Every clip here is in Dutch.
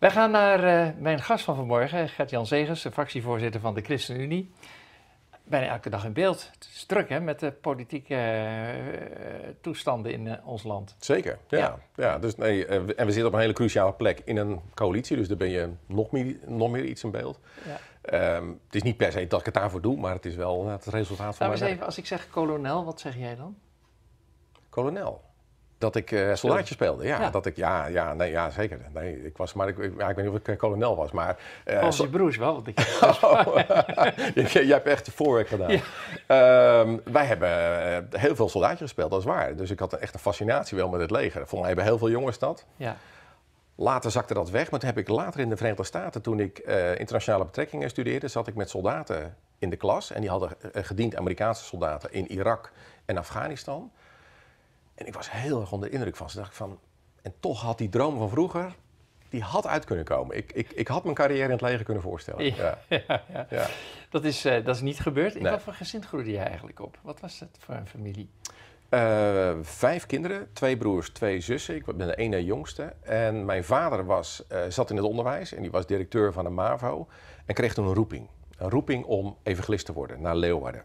Wij gaan naar eh, mijn gast van vanmorgen, Gert-Jan Zegers, de fractievoorzitter van de ChristenUnie. Bijna elke dag in beeld. Het is druk hè, met de politieke eh, toestanden in eh, ons land. Zeker, ja. ja. dus, nee, en we zitten op een hele cruciale plek in een coalitie, dus daar ben je nog meer, nog meer iets in beeld. Ja. Ehm, het is niet per se dat ik het daarvoor doe, maar het is wel nou, het resultaat van nou, mijn eens even, als ik zeg kolonel, wat zeg jij dan? Kolonel? Dat ik uh, soldaatje speelde, ja, Dat ik, ja, ja, nee, ja zeker. Nee, ik, was, maar ik, ik, ja, ik weet niet of ik eh, kolonel was, maar... Uh, oh, je broers wel. Oh. je jij hebt echt de voorwerk gedaan. Ehm, wij hebben heel veel soldaatjes gespeeld, dat is waar. Dus ik had echt een fascinatie wel met het leger. Volgens mij hebben heel veel jongens dat. Ja. Later zakte dat weg, maar toen heb ik later in de Verenigde Staten, toen ik internationale betrekkingen studeerde, zat ik met soldaten in de klas. En die hadden gediend Amerikaanse soldaten in Irak en Afghanistan. En ik was heel erg onder de indruk van ze. dacht ik van, en toch had die droom van vroeger, die had uit kunnen komen. Ik, ik, ik had mijn carrière in het leger kunnen voorstellen. Ja, ja. Dat, is, eh, dat is niet gebeurd. In nee. wat voor gezin groeide je eigenlijk op? Wat was het voor een familie? Eh, vijf kinderen, twee broers, twee zussen. Ik ben de ene jongste. En mijn vader was, eh, zat in het onderwijs en die was directeur van de MAVO. En kreeg toen een roeping. Een roeping om evangelist te worden naar Leeuwarden.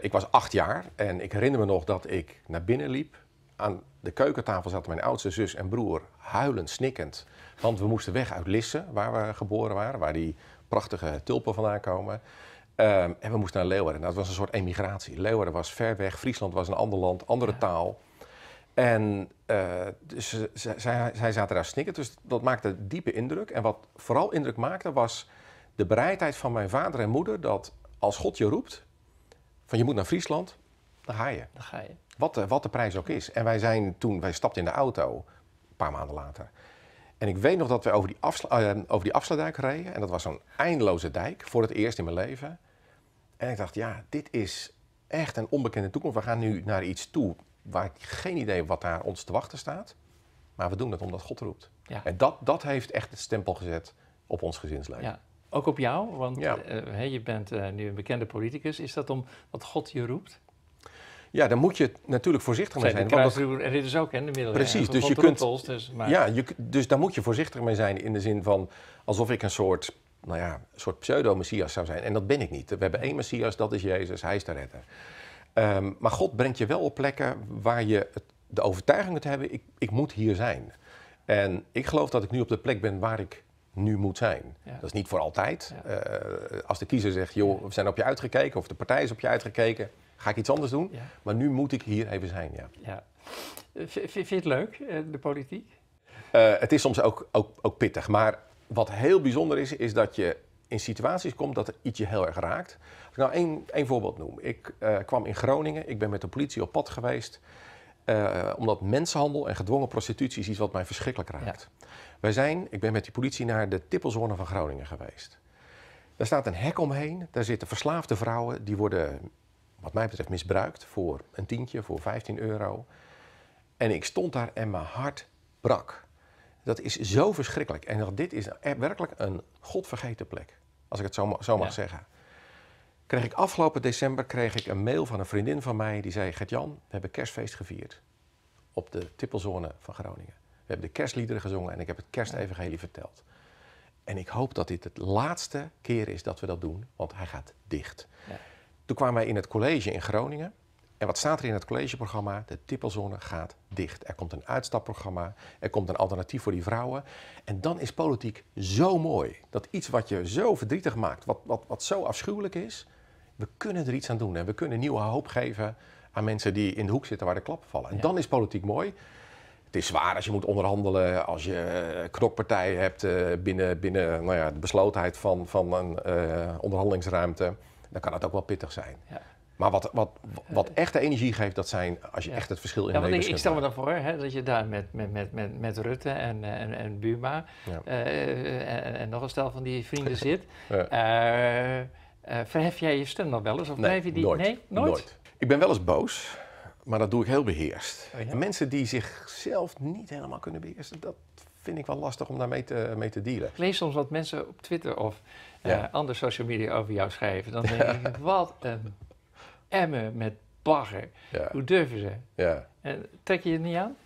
ik was acht jaar en ik herinner me nog dat ik naar binnen liep aan de keukentafel zaten mijn oudste zus en broer huilend, snikkend. Want we moesten weg uit Lisse, waar we geboren waren, waar die prachtige tulpen vandaan komen. Ehm, en we moesten naar Leeuwarden. dat nou, was een soort emigratie. Leeuwarden was ver weg, Friesland was een ander land, andere taal. En eh, dus zij, zij zaten daar snikken, dus dat maakte diepe indruk. En wat vooral indruk maakte was de bereidheid van mijn vader en moeder dat als God je roept, van je moet naar Friesland, dan ga je. Wat de, wat de prijs ook is. En wij zijn toen, wij stapten in de auto, een paar maanden later. En ik weet nog dat we over die, afsla, uh, over die afsluitdijk reden. En dat was zo'n eindeloze dijk, voor het eerst in mijn leven. En ik dacht, ja, dit is echt een onbekende toekomst. We gaan nu naar iets toe waar ik geen idee wat daar ons te wachten staat. Maar we doen het omdat God roept. Ja. En dat, dat heeft echt het stempel gezet op ons gezinsleven. Ja. Ook op jou, want eh, je bent eh, nu een bekende politicus. Is dat omdat God je roept? Ja, dan moet je natuurlijk voorzichtig mee zijn. De want dat... en is ook, hè, de middelen. Precies, dus je kunt... dus, Ja, je, dus daar moet je voorzichtig mee zijn in de zin van... alsof ik een soort, nou ja, soort pseudo-messias zou zijn. En dat ben ik niet. We hebben één messias, dat is Jezus, hij is de redder. Ehm, maar God brengt je wel op plekken waar je het, de overtuiging moet hebben... Ik, ik moet hier zijn. En ik geloof dat ik nu op de plek ben waar ik nu moet zijn. Dat is niet voor altijd. Eh, als de kiezer zegt, joh, we zijn op je uitgekeken... of de partij is op je uitgekeken ga ik iets anders doen. Maar nu moet ik hier even zijn. Ja. ja. Eh, vind je het leuk, eh, de politiek? Eh, het is soms ook, ook, ook pittig. Maar wat heel bijzonder is, is dat je in situaties komt dat er iets je heel erg raakt. Als ik nou één, één voorbeeld noem. Ik kwam in Groningen, ik ben met de politie op pad geweest. omdat mensenhandel en gedwongen prostitutie is iets wat mij verschrikkelijk raakt. Wij zijn, ik ben met die politie naar de tippelzone van Groningen geweest. Daar staat een hek omheen, daar zitten verslaafde vrouwen, die worden wat mij betreft misbruikt voor een tientje, voor 15 euro. En ik stond daar en mijn hart brak. Dat is zo verschrikkelijk. En dit is e- werkelijk een godvergeten plek. Als ik het zo, mag zeggen. Kreeg ik afgelopen december kreeg ik een mail van een vriendin van mij. Die zei, Gert-Jan, we hebben kerstfeest gevierd. Op de tippelzone van Groningen. We hebben de kerstliederen gezongen en ik heb het kerstevangelie verteld. En ik hoop dat dit het laatste keer is dat we dat doen. Want hij gaat dicht. Ja. Toen kwamen wij in het college in Groningen. En wat staat er in het collegeprogramma? De tippelzone gaat dicht. Er komt een uitstapprogramma, er komt een alternatief voor die vrouwen. En dan is politiek zo mooi. Dat iets wat je zo verdrietig maakt, wat, wat, wat zo afschuwelijk is, we kunnen er iets aan doen. En we kunnen nieuwe hoop geven aan mensen die in de hoek zitten waar de klappen vallen. En dan is politiek mooi. Het is zwaar als je moet onderhandelen, als je eh, knokpartijen hebt eh, binnen, binnen nou ja, de beslotenheid van, van een uh, onderhandelingsruimte dan kan het ook wel pittig zijn. Ja. Maar wat, wat, wat eh, echte energie geeft, dat zijn als je echt het verschil in ja, ik, ik stel me dan voor hè, dat je daar met, met, met, met, met Rutte en, eh, en, en Buma eh, en, nog een stel van die vrienden zit. verhef jij je stem nog wel eens? Of nee, blijf je die... Nooit. Nee, nooit? Ik ben wel eens boos, maar dat doe ik heel beheerst. Oh, mensen die zichzelf niet helemaal kunnen beheersen, dat vind ik wel lastig om daarmee te, mee te dealen. Ik lees soms wat mensen op Twitter of eh, andere social media over jou schrijven. Dan denk ik, wat een emmen met bagger. Hoe durven ze? Ja. En trek je het niet aan?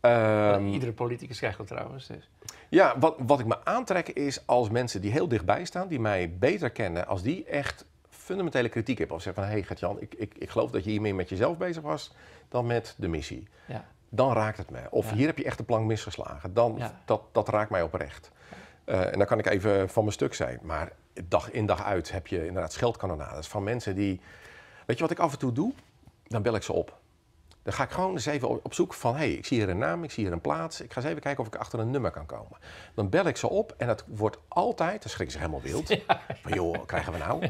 Ehm, iedere politicus krijgt dat trouwens. Dus. Ja, wat, wat ik me aantrek is als mensen die heel dichtbij staan, die mij beter kennen, als die echt fundamentele kritiek hebben. Of zeggen van, hé hey jan ik, ik, ik geloof dat je hier meer met jezelf bezig was dan met de missie. Ja dan raakt het mij. Of hier heb je echt de plank misgeslagen. Dan, dat, dat raakt mij oprecht. Eh, en dan kan ik even van mijn stuk zijn. Maar dag in dag uit heb je inderdaad is van mensen die... Weet je wat ik af en toe doe? Dan bel ik ze op. Dan ga ik gewoon eens even op zoek van, hé, hey, ik zie hier een naam, ik zie hier een plaats. Ik ga eens even kijken of ik achter een nummer kan komen. Dan bel ik ze op en dat wordt altijd, dan schrikken ze helemaal wild. Van joh, krijgen we nou?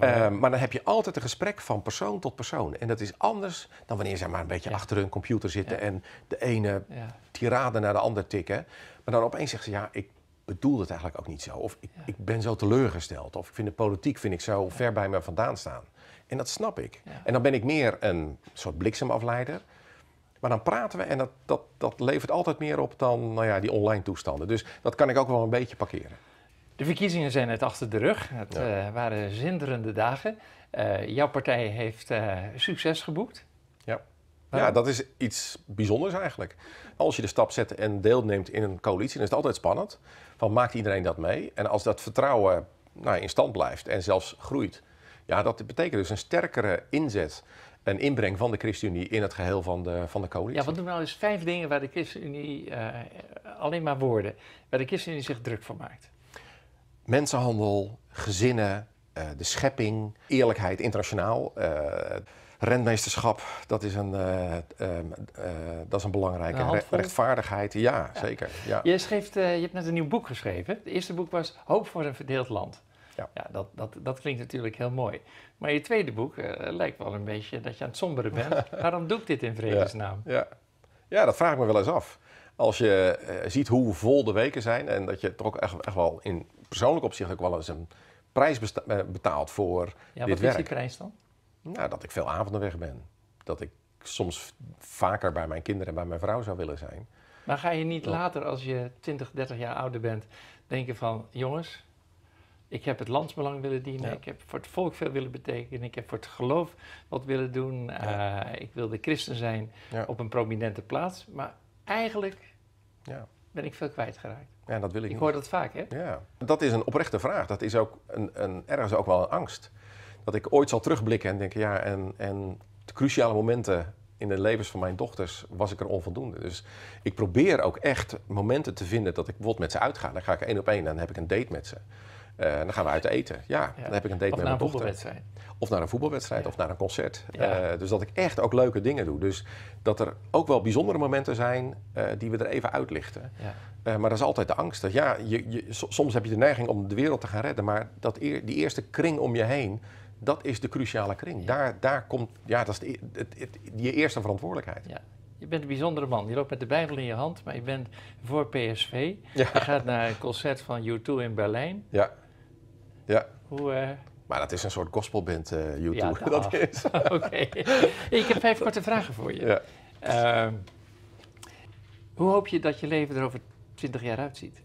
Eh, maar dan heb je altijd een gesprek van persoon tot persoon. En dat is anders dan wanneer ze maar een beetje achter hun computer zitten en de ene tirade naar de ander tikken. Maar dan opeens zegt ze, ja, ik bedoel het eigenlijk ook niet zo. Of ik, ik, ben zo teleurgesteld. Of ik vind de politiek vind ik zo ver bij me vandaan staan. En dat snap ik. En dan ben ik meer een soort bliksemafleider. Maar dan praten we en dat, dat, dat levert altijd meer op dan nou ja, die online toestanden. Dus dat kan ik ook wel een beetje parkeren. De verkiezingen zijn net achter de rug. Het eh, waren zinderende dagen. Eh, jouw partij heeft eh, succes geboekt. Ja. Ja, dat is iets bijzonders eigenlijk. Als je de stap zet en deelneemt in een coalitie, dan is het altijd spannend. Van maakt iedereen dat mee? En als dat vertrouwen nou, in stand blijft en zelfs groeit, ja, dat betekent dus een sterkere inzet en inbreng van de ChristenUnie in het geheel van de, van de coalitie. Ja, wat doen we nou eens dus vijf dingen waar de ChristenUnie, eh, alleen maar woorden, waar de ChristenUnie zich druk voor maakt? Mensenhandel, gezinnen, eh, de schepping, eerlijkheid internationaal. Eh, Rentmeesterschap, dat is een, eh, ehm, eh, dat is een belangrijke rechtvaardigheid. Ja, zeker. Ja. Je, schreef, eh, je hebt net een nieuw boek geschreven. Het eerste boek was Hoop voor een verdeeld land. Ja. ja, dat, dat, dat klinkt natuurlijk heel mooi. Maar je tweede boek lijkt wel een beetje dat je aan het somberen bent. Waarom doe ik dit in vredesnaam? Ja, ja. dat vraag ik me wel eens af. Als je ziet hoe vol de weken zijn en dat je toch ook echt, echt, wel in persoonlijk opzicht ook wel eens een prijs betaalt voor ja, dit werk. Ja, wat is die prijs dan? Nou, dat ik veel avonden weg ben. Dat ik soms vaker bij mijn kinderen en bij mijn vrouw zou willen zijn. Maar ga je niet later, als je 20, 30 jaar ouder bent, denken van... jongens, ik heb het landsbelang willen dienen, ik heb voor het volk veel willen betekenen, ik heb voor het geloof wat willen doen, eh, ik wilde christen zijn op een prominente plaats, maar eigenlijk ben ik veel kwijtgeraakt. Ja, dat wil ik, ik hoor dat vaak, hè? Ja, dat is een oprechte vraag. Dat is ook een, een, ergens ook wel een angst dat ik ooit zal terugblikken en denken, ja, en, en de cruciale momenten in de levens van mijn dochters was ik er onvoldoende. Dus ik probeer ook echt momenten te vinden dat ik bijvoorbeeld met ze uitga. Dan ga ik één op één, dan heb ik een date met ze. Uh, dan gaan we uit eten. Ja, dan heb ik een date met mijn dochter. Of naar een voetbalwedstrijd. Of naar een concert. Eh, dus dat ik echt ook leuke dingen doe. Dus dat er ook wel bijzondere momenten zijn eh, die we er even uitlichten. maar dat is altijd de angst. Dat, ja, je, je, soms heb je de neiging om de wereld te gaan redden. Maar dat die eerste kring om je heen, dat is de cruciale kring. Daar, daar komt, ja, dat is de, e-, het, je eerste verantwoordelijkheid. Ja. Je bent een bijzondere man. Je loopt met de Bijbel in je hand, maar je bent voor PSV. Je gaat naar een concert van U2 in Berlijn. Ja. ja. Hoe, eh? Maar dat is een soort gospelband, uh, eh, U2. Ja, dat is. Oké. Ik heb vijf korte vragen voor je. Ja. Ehm, hoe hoop je dat je leven er over twintig jaar uitziet?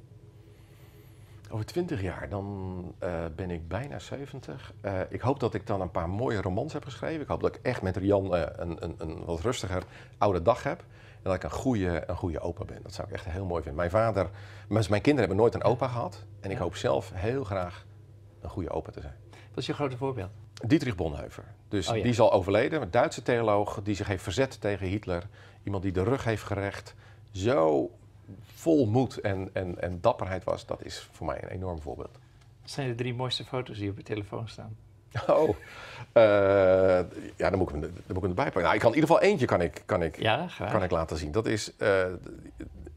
Over twintig jaar, dan eh, ben ik bijna 70. Eh, ik hoop dat ik dan een paar mooie romans heb geschreven. Ik hoop dat ik echt met Rian eh, een, een, een, wat rustiger oude dag heb. En dat ik een goede, een goede opa ben. Dat zou ik echt heel mooi vinden. Mijn vader, mijn kinderen hebben nooit een opa gehad. En ik hoop zelf heel graag een goede opa te zijn. Wat is je grote voorbeeld? Dietrich Bonhoeffer. Dus oh, die is al overleden. Een Duitse theoloog die zich heeft verzet tegen Hitler. Iemand die de rug heeft gerecht. Zo vol moed en, en, en dapperheid was, dat is voor mij een enorm voorbeeld. Wat zijn de drie mooiste foto's die op je telefoon staan? Oh, eh, ja, dan moet, ik hem, dan moet ik erbij pakken. Nou, ik kan in ieder geval eentje kan ik, kan ik, kan ik laten zien. Dat is, eh,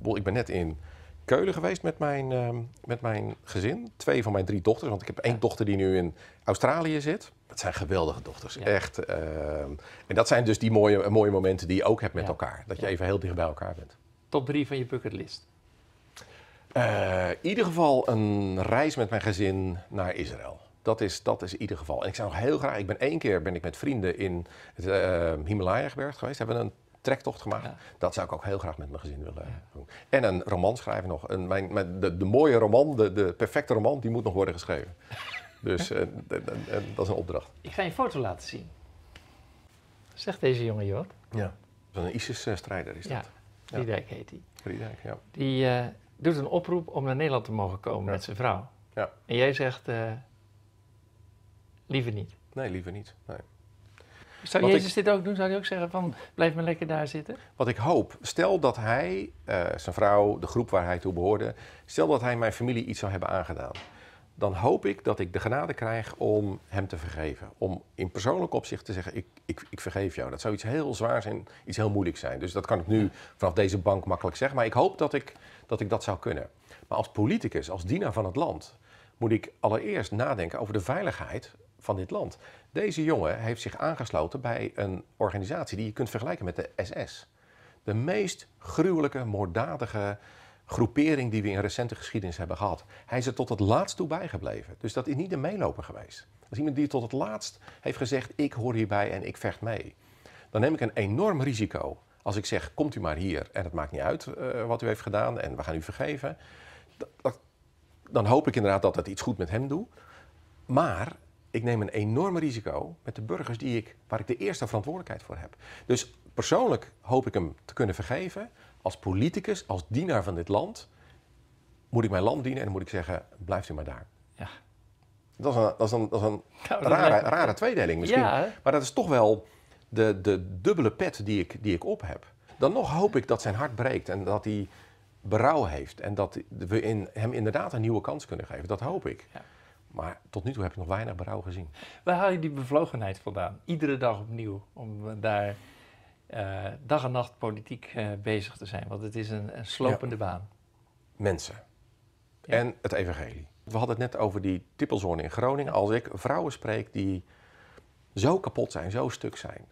ik ben net in Keulen geweest met mijn, ehm, met mijn gezin. Twee van mijn drie dochters, want ik heb één dochter die nu in Australië zit. Het zijn geweldige dochters, echt. Ehm, en dat zijn dus die mooie, mooie momenten die je ook hebt met elkaar. Dat je even heel dicht bij elkaar bent top drie van je bucketlist? Eh, in ieder geval een reis met mijn gezin naar Israël. Dat is, dat is in ieder geval. En ik zou nog heel graag. Ik ben één keer ben ik met vrienden in het eh, himalaya gewerkt geweest. Hebben een trektocht gemaakt. Dat zou ik ook heel graag met mijn gezin willen doen. En een roman schrijven nog. Een, mijn, de, de, mooie roman, de, de perfecte roman, die moet nog worden geschreven. Dus eh, dat is een opdracht. Ik ga je een foto laten zien. Zegt deze jongen je wat? Ja. Een ISIS-strijder is ja. dat. Riedijk heet hij. Friedijk, ja. Die eh, doet een oproep om naar Nederland te mogen komen met zijn vrouw. Ja. En jij zegt, eh, liever niet. Nee, liever niet. Nee. Zou Jezus dit ook doen? Zou hij ook zeggen van blijf maar lekker daar zitten? Wat ik hoop, stel dat hij, eh, zijn vrouw, de groep waar hij toe behoorde, stel dat hij mijn familie iets zou hebben aangedaan dan hoop ik dat ik de genade krijg om hem te vergeven. Om in persoonlijk opzicht te zeggen, ik, ik, ik vergeef jou. Dat zou iets heel zwaars en iets heel moeilijk zijn. Dus dat kan ik nu vanaf deze bank makkelijk zeggen. Maar ik hoop dat ik dat, ik dat zou kunnen. Maar als politicus, als dienaar van het land, moet ik allereerst nadenken over de veiligheid van dit land. Deze jongen heeft zich aangesloten bij een organisatie die je kunt vergelijken met de SS. De meest gruwelijke, moorddadige groepering die we in recente geschiedenis hebben gehad. Hij is er tot het laatst toe bijgebleven. Dus dat is niet een meeloper geweest. Dat is iemand die tot het laatst heeft gezegd: ik hoor hierbij en ik vecht mee. Dan neem ik een enorm risico als ik zeg: komt u maar hier en het maakt niet uit eh, wat u heeft gedaan en we gaan u vergeven. Dat, dan hoop ik inderdaad dat het iets goed met hem doet. Maar ik neem een enorm risico met de burgers die ik, waar ik de eerste verantwoordelijkheid voor heb. Dus persoonlijk hoop ik hem te kunnen vergeven als politicus, als dienaar van dit land, moet ik mijn land dienen en dan moet ik zeggen, blijft u maar daar. Ja. Dat is een, dat een, dat een rare, rare tweedeling misschien. Ja, maar dat is toch wel de, de dubbele pet die ik, die ik op heb. Dan nog hoop ik dat zijn hart breekt en dat hij berouw heeft. En dat we hem inderdaad een nieuwe kans kunnen geven. Dat hoop ik. Ja. Maar tot nu toe heb ik nog weinig berouw gezien. Waar haal je die bevlogenheid vandaan? Iedere dag opnieuw om daar eh, dag en nacht politiek eh, bezig te zijn. Want het is een, slopende baan. Mensen. En het evangelie. We hadden het net over die tippelzone in Groningen. Als ik vrouwen spreek die zo kapot zijn, zo stuk zijn...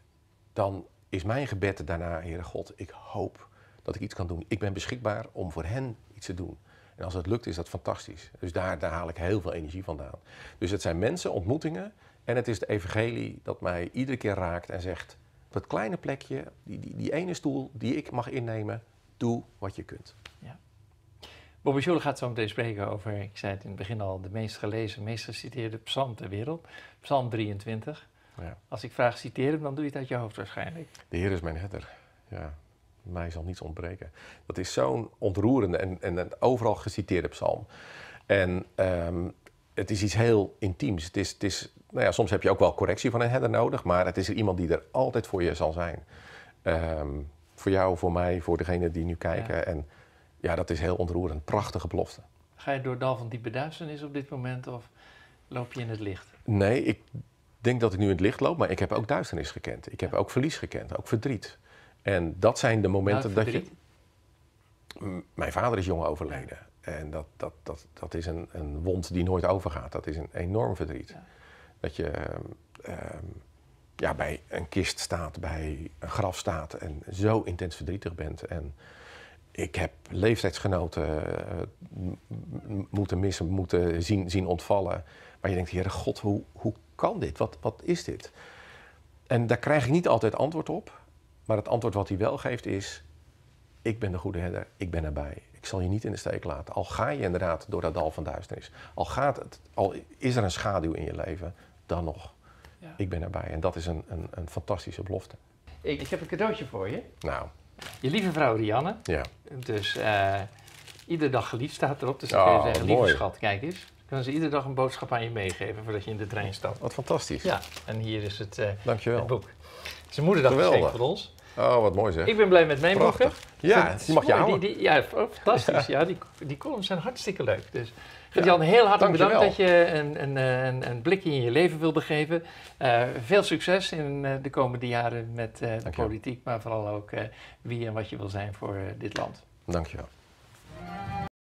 dan is mijn gebed daarna, Heere God, ik hoop dat ik iets kan doen. Ik ben beschikbaar om voor hen iets te doen. En als dat lukt, is dat fantastisch. Dus daar, daar haal ik heel veel energie vandaan. Dus het zijn mensen, ontmoetingen... en het is de evangelie dat mij iedere keer raakt en zegt dat kleine plekje, die, die, die ene stoel die ik mag innemen, doe wat je kunt. Ja. Bobby Schuller gaat zo meteen spreken over, ik zei het in het begin al, de meest gelezen, meest geciteerde psalm ter wereld. Psalm 23. Ja. Als ik vraag citeer hem, dan doe je het uit je hoofd waarschijnlijk. De Heer is mijn herder. Ja, mij zal niets ontbreken. Dat is zo'n ontroerende en, en, overal geciteerde psalm. En ehm, het is iets heel intiems. Het is, het is, nou ja, soms heb je ook wel correctie van een header nodig, maar het is iemand die er altijd voor je zal zijn. Ehm, voor jou, voor mij, voor degene die nu kijken. En ja, dat is heel ontroerend. Prachtige belofte. Ga je door dal van diepe duisternis op dit moment of loop je in het licht? Nee, ik denk dat ik nu in het licht loop, maar ik heb ook duisternis gekend. Ik heb ook verlies gekend, ook verdriet. En dat zijn de momenten dat je. M mijn vader is jong overleden. En dat, dat, dat, dat is een, een wond die nooit overgaat. Dat is een enorm verdriet. Dat je ehm, ja, bij een kist staat, bij een graf staat en zo intens verdrietig bent. En ik heb leeftijdsgenoten eh, moeten missen, moeten zien, zien ontvallen. Maar je denkt, Heere God, hoe, hoe kan dit? Wat, wat is dit? En daar krijg ik niet altijd antwoord op. Maar het antwoord wat hij wel geeft is: Ik ben de goede herder, ik ben erbij ik zal je niet in de steek laten. Al ga je inderdaad door dat dal van duisternis. Al, gaat het, al is er een schaduw in je leven, dan nog. Ja. Ik ben erbij. En dat is een, een, een fantastische belofte. Ik, ik, heb een cadeautje voor je. Nou. Je lieve vrouw Rianne. Ja. Dus eh, iedere dag geliefd staat erop. Dus dan oh, kun je zeggen, lieve schat, kijk eens. kunnen kan ze iedere dag een boodschap aan je meegeven voordat je in de trein stapt. Wat fantastisch. Ja, en hier is het, uh, het boek. Het is een moederdag voor ons. Oh, wat mooi zeg. Ik ben blij met mijn Prachtig. Ja, die mag je Die, die, ja, oh, fantastisch. Ja, die, die columns zijn hartstikke leuk. Dus Jan, heel hartelijk bedankt dat je een, een, een, een, blikje in je leven wilde geven. Eh, veel succes in eh, de komende jaren met eh, de politiek, maar vooral ook wie en wat je wil zijn voor dit land. Dankjewel.